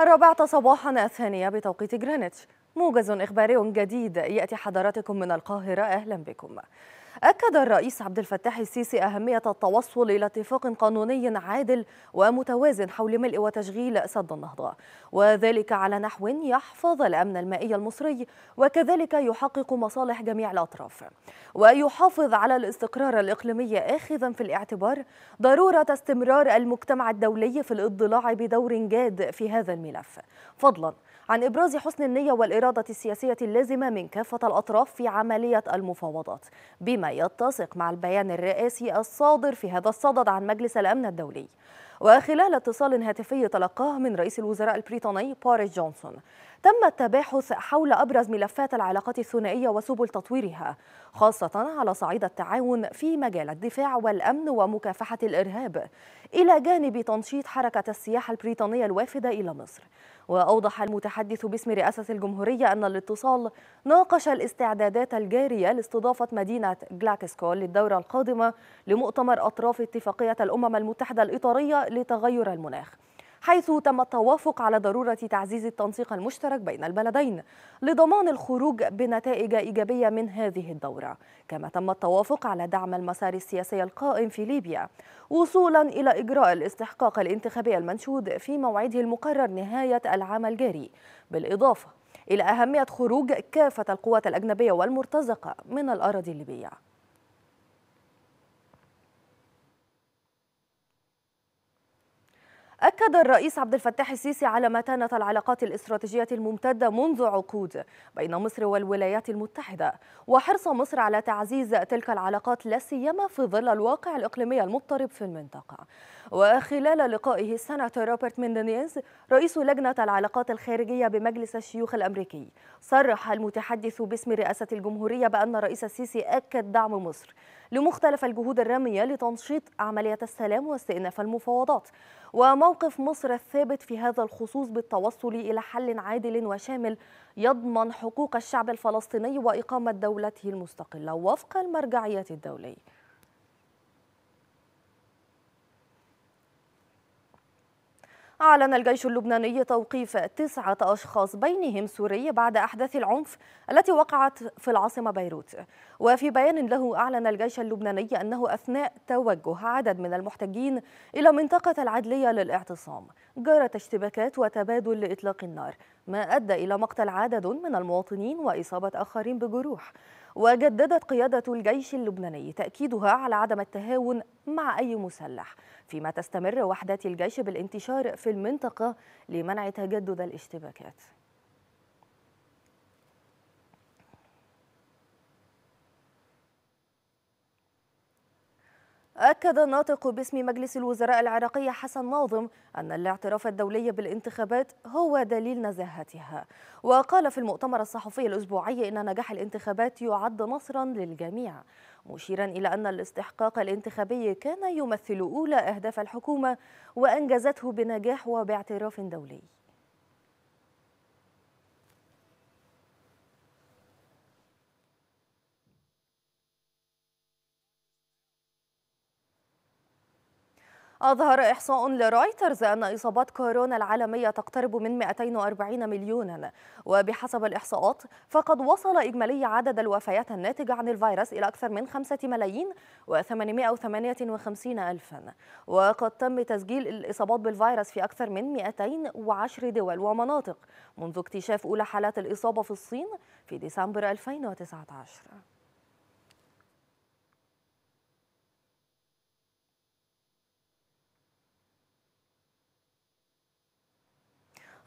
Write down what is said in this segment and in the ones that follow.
الرابعة صباحا الثانية بتوقيت جرينتش موجز إخباري جديد يأتي حضراتكم من القاهرة أهلا بكم أكد الرئيس عبد الفتاح السيسي أهمية التوصل إلى اتفاق قانوني عادل ومتوازن حول ملء وتشغيل سد النهضة وذلك على نحو يحفظ الأمن المائي المصري وكذلك يحقق مصالح جميع الأطراف ويحافظ على الاستقرار الإقليمي آخذا في الاعتبار ضرورة استمرار المجتمع الدولي في الاضلاع بدور جاد في هذا الملف فضلا عن إبراز حسن النية والإرادة السياسية اللازمة من كافة الأطراف في عملية المفاوضات بما يتسق مع البيان الرئاسي الصادر في هذا الصدد عن مجلس الأمن الدولي وخلال اتصال هاتفي تلقاه من رئيس الوزراء البريطاني بوريس جونسون تم التباحث حول أبرز ملفات العلاقات الثنائية وسبل تطويرها خاصة على صعيد التعاون في مجال الدفاع والأمن ومكافحة الإرهاب إلى جانب تنشيط حركة السياحة البريطانية الوافدة إلى مصر وأوضح المتحدث باسم رئاسة الجمهورية أن الاتصال ناقش الاستعدادات الجارية لاستضافة مدينة جلاكسكول للدورة القادمة لمؤتمر أطراف اتفاقية الأمم المتحدة الإطارية لتغير المناخ حيث تم التوافق على ضرورة تعزيز التنسيق المشترك بين البلدين لضمان الخروج بنتائج إيجابية من هذه الدورة كما تم التوافق على دعم المسار السياسي القائم في ليبيا وصولا إلى إجراء الاستحقاق الانتخابي المنشود في موعده المقرر نهاية العام الجاري بالإضافة إلى أهمية خروج كافة القوات الأجنبية والمرتزقة من الأراضي الليبية أكد الرئيس عبد الفتاح السيسي على متانة العلاقات الاستراتيجية الممتدة منذ عقود بين مصر والولايات المتحدة وحرص مصر على تعزيز تلك العلاقات لا سيما في ظل الواقع الإقليمي المضطرب في المنطقة وخلال لقائه السناتور روبرت ميندينيز رئيس لجنة العلاقات الخارجية بمجلس الشيوخ الأمريكي صرح المتحدث باسم رئاسة الجمهورية بأن الرئيس السيسي أكد دعم مصر لمختلف الجهود الرامية لتنشيط عملية السلام واستئناف المفاوضات وموقف مصر الثابت في هذا الخصوص بالتوصل إلى حل عادل وشامل يضمن حقوق الشعب الفلسطيني وإقامة دولته المستقلة وفق المرجعية الدولية أعلن الجيش اللبناني توقيف تسعة أشخاص بينهم سوري بعد أحداث العنف التي وقعت في العاصمة بيروت وفي بيان له أعلن الجيش اللبناني أنه أثناء توجه عدد من المحتجين إلى منطقة العدلية للاعتصام جرت اشتباكات وتبادل لإطلاق النار ما أدى إلى مقتل عدد من المواطنين وإصابة آخرين بجروح وجددت قيادة الجيش اللبناني تأكيدها على عدم التهاون مع أي مسلح فيما تستمر وحدات الجيش بالانتشار في المنطقة لمنع تجدد الاشتباكات أكد الناطق باسم مجلس الوزراء العراقي حسن ناظم أن الاعتراف الدولي بالانتخابات هو دليل نزاهتها وقال في المؤتمر الصحفي الأسبوعي إن نجاح الانتخابات يعد نصرا للجميع مشيرا إلى أن الاستحقاق الانتخابي كان يمثل أولى أهداف الحكومة وأنجزته بنجاح وباعتراف دولي أظهر إحصاء لرويترز أن إصابات كورونا العالمية تقترب من 240 مليونا وبحسب الإحصاءات فقد وصل إجمالي عدد الوفيات الناتجة عن الفيروس إلى أكثر من 5 ملايين و858 ألفا وقد تم تسجيل الإصابات بالفيروس في أكثر من 210 دول ومناطق منذ اكتشاف أولى حالات الإصابة في الصين في ديسمبر 2019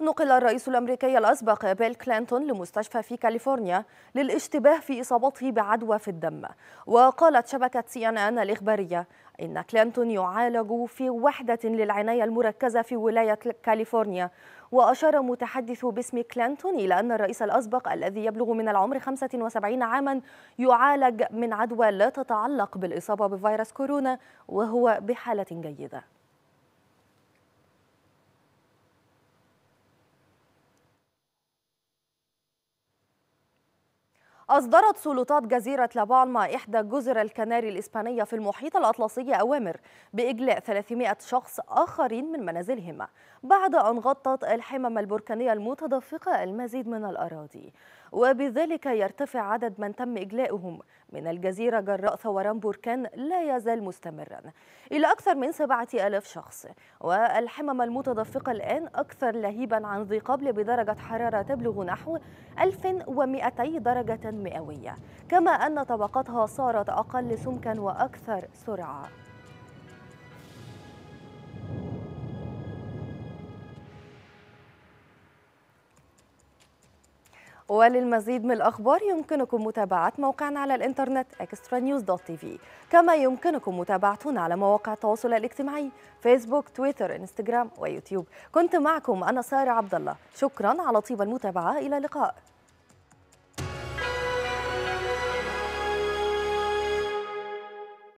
نقل الرئيس الأمريكي الأسبق بيل كلينتون لمستشفى في كاليفورنيا للاشتباه في إصابته بعدوى في الدم وقالت شبكة سي أن أن الإخبارية إن كلينتون يعالج في وحدة للعناية المركزة في ولاية كاليفورنيا وأشار متحدث باسم كلينتون إلى أن الرئيس الأسبق الذي يبلغ من العمر 75 عاما يعالج من عدوى لا تتعلق بالإصابة بفيروس كورونا وهو بحالة جيدة أصدرت سلطات جزيرة لابالما إحدى جزر الكناري الإسبانية في المحيط الأطلسي أوامر بإجلاء 300 شخص آخرين من منازلهم بعد أن غطت الحمم البركانية المتدفقة المزيد من الأراضي وبذلك يرتفع عدد من تم إجلائهم من الجزيرة جراء ثوران بركان لا يزال مستمرا إلى أكثر من 7000 شخص والحمم المتدفقة الآن أكثر لهيبا عن ذي قبل بدرجة حرارة تبلغ نحو 1200 درجة مئوية كما أن طبقتها صارت أقل سمكا وأكثر سرعة وللمزيد من الأخبار يمكنكم متابعة موقعنا على الإنترنت اكسترا نيوز دوت تي في كما يمكنكم متابعتنا على مواقع التواصل الاجتماعي فيسبوك تويتر انستجرام ويوتيوب كنت معكم أنا سارة عبدالله شكرا على طيب المتابعة إلى اللقاء